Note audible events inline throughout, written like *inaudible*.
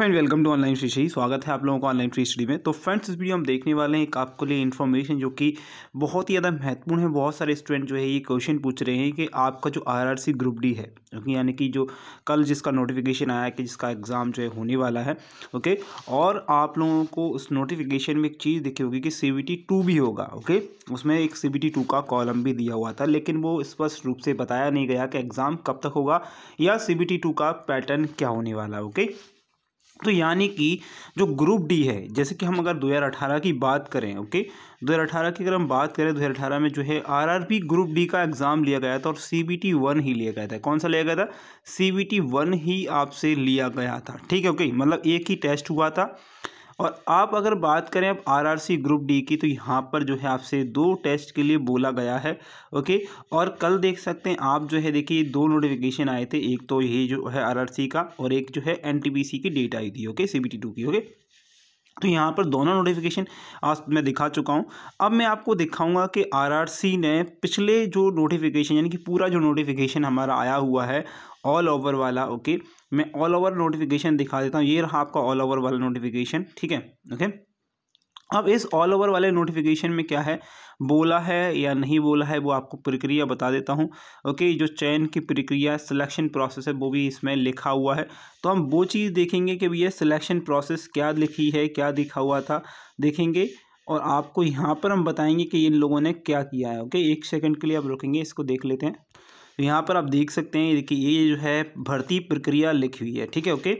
Friend welcome to online free study स्वागत है आप लोगों को ऑनलाइन फ्री स्टडी में तो फ्रेंड्स इस वीडियो हम देखने वाले हैं एक आपके लिए इन्फॉर्मेशन जो कि बहुत ही ज़्यादा महत्वपूर्ण है बहुत सारे स्टूडेंट जो है ये क्वेश्चन पूछ रहे हैं कि आपका जो आरआरसी ग्रुप डी है यानी कि जो कल जिसका नोटिफिकेशन आया कि जिसका एग्ज़ाम जो है होने वाला है ओके और आप लोगों को उस नोटिफिकेशन में एक चीज़ दिखी होगी कि सी भी होगा ओके उसमें एक सी का कॉलम भी दिया हुआ था लेकिन वो स्पष्ट रूप से बताया नहीं गया कि एग्ज़ाम कब तक होगा या सी का पैटर्न क्या होने वाला है ओके तो यानी कि जो ग्रुप डी है जैसे कि हम अगर 2018 की बात करें ओके 2018 की अगर हम बात करें 2018 में जो है आरआरबी ग्रुप डी का एग्ज़ाम लिया गया था और सी बी टी वन ही लिया गया था कौन सा लिया गया था सी बी टी वन ही आपसे लिया गया था ठीक है ओके मतलब एक ही टेस्ट हुआ था और आप अगर बात करें अब आरआरसी ग्रुप डी की तो यहाँ पर जो है आपसे दो टेस्ट के लिए बोला गया है ओके और कल देख सकते हैं आप जो है देखिए दो नोटिफिकेशन आए थे एक तो ये जो है सी का और एक जो है सी की डेट आई थी ओके टी टू की ओके तो यहाँ पर दोनों नोटिफिकेशन आज मैं दिखा चुका हूँ अब मैं आपको दिखाऊंगा कि आरआरसी ने पिछले जो नोटिफिकेशन यानी कि पूरा जो नोटिफिकेशन हमारा आया हुआ है ऑल ओवर वाला ओके मैं ऑल ओवर नोटिफिकेशन दिखा देता हूँ ये रहा आपका ऑल ओवर वाला नोटिफिकेशन ठीक है ओके अब इस ऑल ओवर वाले नोटिफिकेशन में क्या है बोला है या नहीं बोला है वो आपको प्रक्रिया बता देता हूँ ओके जो चयन की प्रक्रिया सिलेक्शन प्रोसेस है वो भी इसमें लिखा हुआ है तो हम वो चीज़ देखेंगे कि भैया सिलेक्शन प्रोसेस क्या लिखी है क्या दिखा हुआ था देखेंगे और आपको यहाँ पर हम बताएंगे कि इन लोगों ने क्या किया है ओके एक सेकंड के लिए आप रुकेंगे इसको देख लेते हैं तो यहाँ पर आप देख सकते हैं देखिए ये जो है भर्ती प्रक्रिया लिखी हुई है ठीक है ओके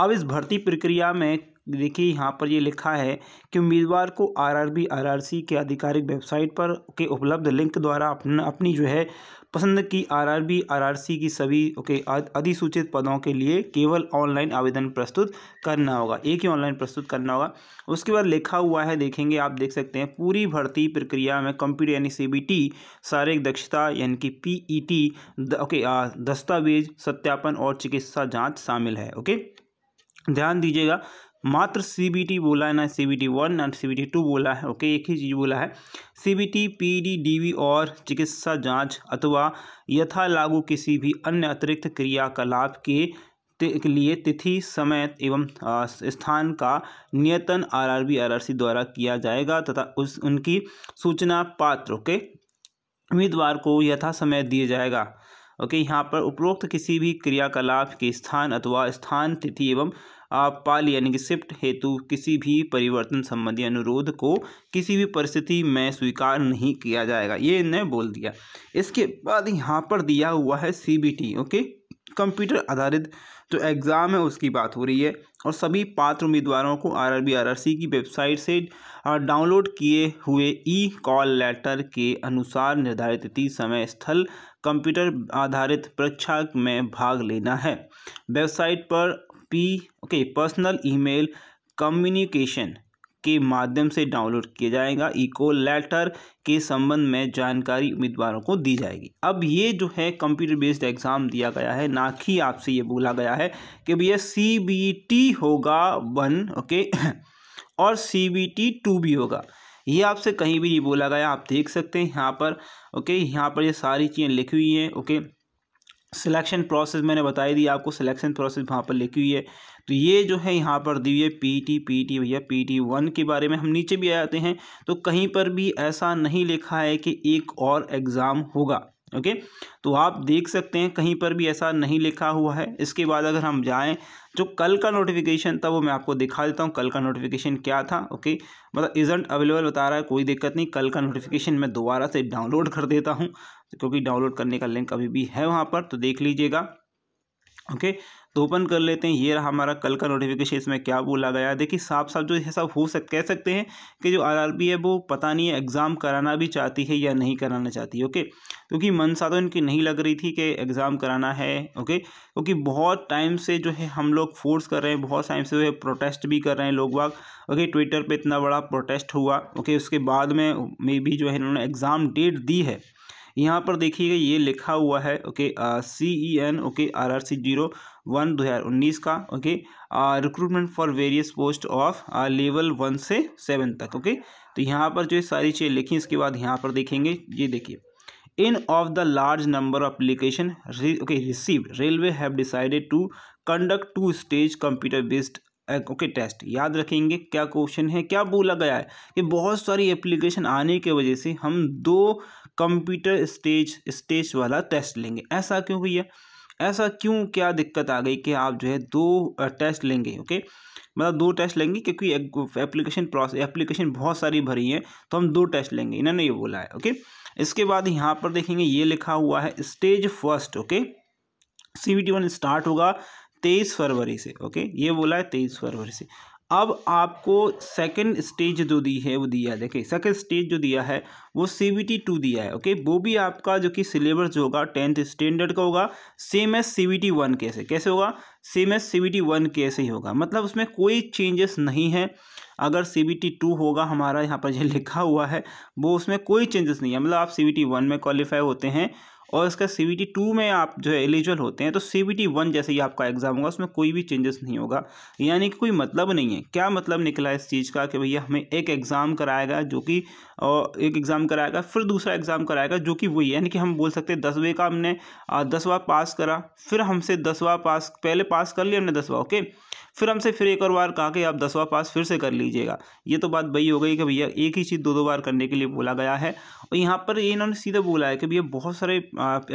अब इस भर्ती प्रक्रिया में देखिए यहाँ पर ये लिखा है कि उम्मीदवार को आरआरबी आरआरसी के आधिकारिक वेबसाइट पर के उपलब्ध लिंक द्वारा अपना अपनी जो है पसंद की आरआरबी आरआरसी की सभी ओके अधिसूचित पदों के लिए केवल ऑनलाइन आवेदन प्रस्तुत करना होगा एक ही ऑनलाइन प्रस्तुत करना होगा उसके बाद लिखा हुआ है देखेंगे आप देख सकते हैं पूरी भर्ती प्रक्रिया में कंप्यूटर यानी टी शारीरिक दक्षता यानी कि टी e ओके दस्तावेज सत्यापन और चिकित्सा जाँच शामिल है ओके ध्यान दीजिएगा मात्र सी बी टी बोला है ना सी बी टी वन ना सी बी टी टू बोला है ओके एक ही चीज़ बोला है C B T P D D V और चिकित्सा जांच अथवा यथा लागू किसी भी अन्य अतिरिक्त क्रियाकलाप के के लिए तिथि समय एवं स्थान का नियतन आरआरबी आरआरसी द्वारा किया जाएगा तथा उस उनकी सूचना पात्र ओके उम्मीदवार को यथा समय दिया जाएगा ओके यहाँ पर उपरोक्त किसी भी क्रियाकलाप के स्थान अथवा स्थान तिथि एवं आप पाल यानी कि शिफ्ट हेतु किसी भी परिवर्तन संबंधी अनुरोध को किसी भी परिस्थिति में स्वीकार नहीं किया जाएगा ये इन्हें बोल दिया इसके बाद यहाँ पर दिया हुआ है सी ओके कंप्यूटर आधारित जो एग्ज़ाम है उसकी बात हो रही है और सभी पात्र उम्मीदवारों को आरआरबी आरआरसी की वेबसाइट से डाउनलोड किए हुए ई कॉल लेटर के अनुसार निर्धारित तिथि समय स्थल कंप्यूटर आधारित परीक्षा में भाग लेना है वेबसाइट पर P okay personal email communication के माध्यम से डाउनलोड किया जाएगा इको लेटर के संबंध में जानकारी उम्मीदवारों को दी जाएगी अब ये जो है कंप्यूटर बेस्ड एग्ज़ाम दिया गया है ना कि आपसे ये बोला गया है कि भैया सी बी टी होगा वन ओके *coughs* और सी बी टी टू भी होगा ये आपसे कहीं भी नहीं बोला गया आप देख सकते हैं यहाँ पर ओके यहाँ पर ये सारी चीज़ें लिखी हुई हैं ओके सिलेक्शन प्रोसेस मैंने बताई दी आपको सिलेक्शन प्रोसेस वहाँ पर लिखी हुई है तो ये जो है यहाँ पर दी हुई है पी टी पी टी भैया पी टी वन के बारे में हम नीचे भी आ जाते हैं तो कहीं पर भी ऐसा नहीं लिखा है कि एक और एग्ज़ाम होगा ओके तो आप देख सकते हैं कहीं पर भी ऐसा नहीं लिखा हुआ है इसके बाद अगर हम जाएं जो कल का नोटिफिकेशन था वो मैं आपको दिखा देता हूँ कल का नोटिफिकेशन क्या था ओके मतलब इजेंट अवेलेबल बता रहा है कोई दिक्कत नहीं कल का नोटिफिकेशन मैं दोबारा से डाउनलोड कर देता हूँ क्योंकि डाउनलोड करने का लिंक अभी भी है वहाँ पर तो देख लीजिएगा ओके okay, तो ओपन कर लेते हैं ये रहा हमारा कल का नोटिफिकेशन इसमें क्या बोला गया देखिए साफ साफ जो ऐसा हो सक कह सकते हैं कि जो आरआरबी है वो पता नहीं है एग्ज़ाम कराना भी चाहती है या नहीं कराना चाहती ओके क्योंकि मनसा तो इनकी नहीं लग रही थी कि एग्ज़ाम कराना है ओके क्योंकि बहुत टाइम से जो है हम लोग फोर्स कर रहे हैं बहुत टाइम से जो है प्रोटेस्ट भी कर रहे हैं लोग बाग ओके ट्विटर पर इतना बड़ा प्रोटेस्ट हुआ ओके उसके बाद में मे भी जो है इन्होंने एग्ज़ाम डेट दी है यहाँ पर देखिएगा ये लिखा हुआ है okay C E N okay R R C zero one दो हज़ार उन्नीस का okay recruitment for various post of level one से सेवन तक ओके तो यहाँ पर जो सारी चीज़ें लिखी इसके बाद यहाँ पर देखेंगे ये देखिए in of the large number of application okay receive railway have decided to conduct two stage computer okay test याद रखेंगे क्या क्वेश्चन है क्या बोला गया है कि बहुत सारी एप्लीकेशन आने की वजह से हम दो कंप्यूटर स्टेज स्टेज वाला टेस्ट लेंगे ऐसा क्यों भैया ऐसा क्यों क्या दिक्कत आ गई कि आप जो है दो टेस्ट लेंगे ओके मतलब दो टेस्ट लेंगे क्योंकि एप्लीकेशन प्रोसेस एप्लीकेशन बहुत सारी भरी है तो हम दो टेस्ट लेंगे इन्होंने ये बोला है ओके इसके बाद यहाँ पर देखेंगे ये लिखा हुआ है stage first okay C one start होगा तेईस फरवरी से ओके ये बोला है तेईस फरवरी से अब आपको सेकंड स्टेज जो दी है वो दिया है देखिए सेकंड स्टेज जो दिया है वो सी बी टी टू दिया है ओके वो भी आपका जो कि सिलेबस जो होगा टेंथ स्टैंडर्ड का होगा same S C B T one कैसे कैसे होगा same S C B T one कैसे ही होगा मतलब उसमें कोई चेंजेस नहीं है अगर सी बी टी टू होगा हमारा यहाँ पर जो लिखा हुआ है वो उसमें कोई चेंजेस नहीं है मतलब आप सी बी टी वन में क्वालिफाई होते हैं और इसका सी बी टी टू में आप जो है एलिजिबल होते हैं तो सी बी टी वन जैसे ही आपका एग्ज़ाम होगा उसमें कोई भी चेंजेस नहीं होगा यानी कि कोई मतलब नहीं है क्या मतलब निकला इस चीज़ का कि भैया हमें एक एग्ज़ाम कराएगा जो कि एक एग्ज़ाम कराएगा फिर दूसरा एग्ज़ाम कराएगा जो कि वही यानी कि हम बोल सकते हैं दसवें का हमने दसवा पास करा फिर हमसे दसवा पास पहले पास कर लिया हमने दसवा ओके फिर हमसे फिर एक और बार कहा कि आप दसवा पास फिर से कर लीजिएगा ये तो बात वही हो गई कि भैया एक ही चीज़ दो दो बार करने के लिए बोला गया है और यहाँ पर ये इन्होंने सीधा बोला है कि भैया बहुत सारे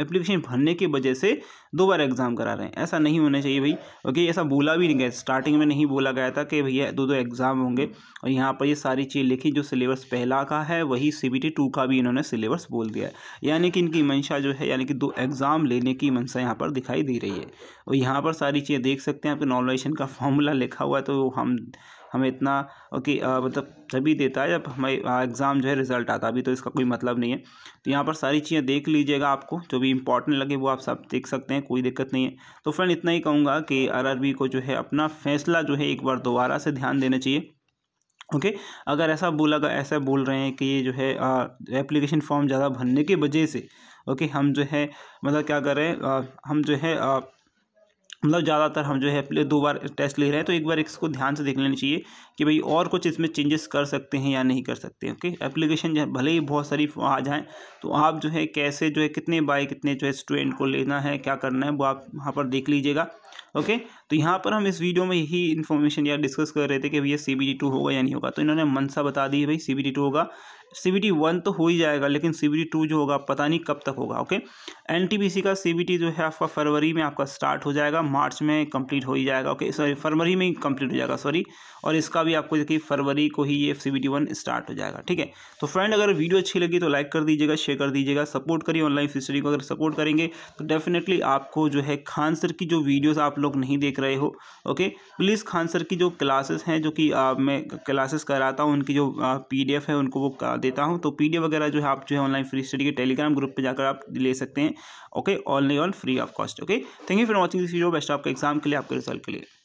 एप्लीकेशन भरने की वजह से दो बार एग्ज़ाम करा रहे हैं ऐसा नहीं होना चाहिए भाई ओके ऐसा बोला भी नहीं गया स्टार्टिंग में नहीं बोला गया था कि भैया दो दो एग्ज़ाम होंगे और यहाँ पर ये सारी चीज़ लिखी जो सिलेबस पहला का है वही सी बी टू का भी इन्होंने सिलेबस बोल दिया है यानी कि इनकी मंशा जो है यानी कि दो एग्ज़ाम लेने की मंशा यहाँ पर दिखाई दे रही है और यहाँ पर सारी चीज़ें देख सकते हैं आपके नॉमिनेशन का फॉर्मूला लिखा हुआ है तो हम हमें इतना कि मतलब तभी देता है जब हमें एग्ज़ाम जो है रिज़ल्ट आता अभी तो इसका कोई मतलब नहीं है तो यहाँ पर सारी चीज़ें देख लीजिएगा आपको जो भी इंपॉर्टेंट लगे वो आप सब देख सकते हैं कोई दिक्कत नहीं है तो फ्रेंड इतना ही कहूँगा कि आर को जो है अपना फैसला जो है एक बार दोबारा से ध्यान देना चाहिए ओके okay? अगर ऐसा बोला ऐसा बोल रहे हैं कि ये जो है एप्लीकेशन फॉर्म ज़्यादा भरने की वजह से ओके okay, हम जो है मतलब क्या कर रहे हैं हम जो है आ, मतलब ज़्यादातर हम जो है अपने दो बार टेस्ट ले रहे हैं तो एक बार इसको ध्यान से देख लेना चाहिए कि भाई और कुछ इसमें चेंजेस कर सकते हैं या नहीं कर सकते ओके एप्लीकेशन जो भले ही बहुत सारी आ जाएँ तो आप जो है कैसे जो है कितने बाय कितने जो है स्टूडेंट को लेना है क्या करना है वो आप वहाँ पर देख लीजिएगा ओके तो यहाँ पर हम इस वीडियो में यही इन्फॉर्मेशन या डिस्कस कर रहे थे कि भैया सी बी टी टू होगा या नहीं होगा तो इन्होंने मनसा बता दी भाई सी बी टी टू होगा सी वन तो हो ही जाएगा लेकिन सी टू जो होगा पता नहीं कब तक होगा ओके एन का सी जो है आपका फरवरी में आपका स्टार्ट हो जाएगा मार्च में कंप्लीट हो ही जाएगा ओके सॉरी फरवरी में कम्प्लीट हो जाएगा सॉरी और इसका भी आपको देखिए फरवरी को ही ये सी वन स्टार्ट हो जाएगा ठीक है तो फ्रेंड अगर वीडियो अच्छी लगी तो लाइक कर दीजिएगा शेयर कर दीजिएगा सपोर्ट करिए ऑनलाइन फिशरी को अगर सपोर्ट करेंगे तो डेफिनेटली आपको जो है खान सर की जो वीडियोस आप लोग नहीं देख रहे हो ओके प्लीज़ खान सर की जो क्लासेस हैं जो कि मैं क्लासेस कराता हूँ उनकी जो पीडीएफ है उनको वो देता हूँ तो पी वगैरह जो है आप जो है ऑनलाइन फ्री स्टडी के टेलीग्राम ग्रुप पर जाकर आप ले सकते हैं okay all all free of cost okay thank you for watching this video best आपका एग्जाम के लिए आपके रिजल्ट के लिए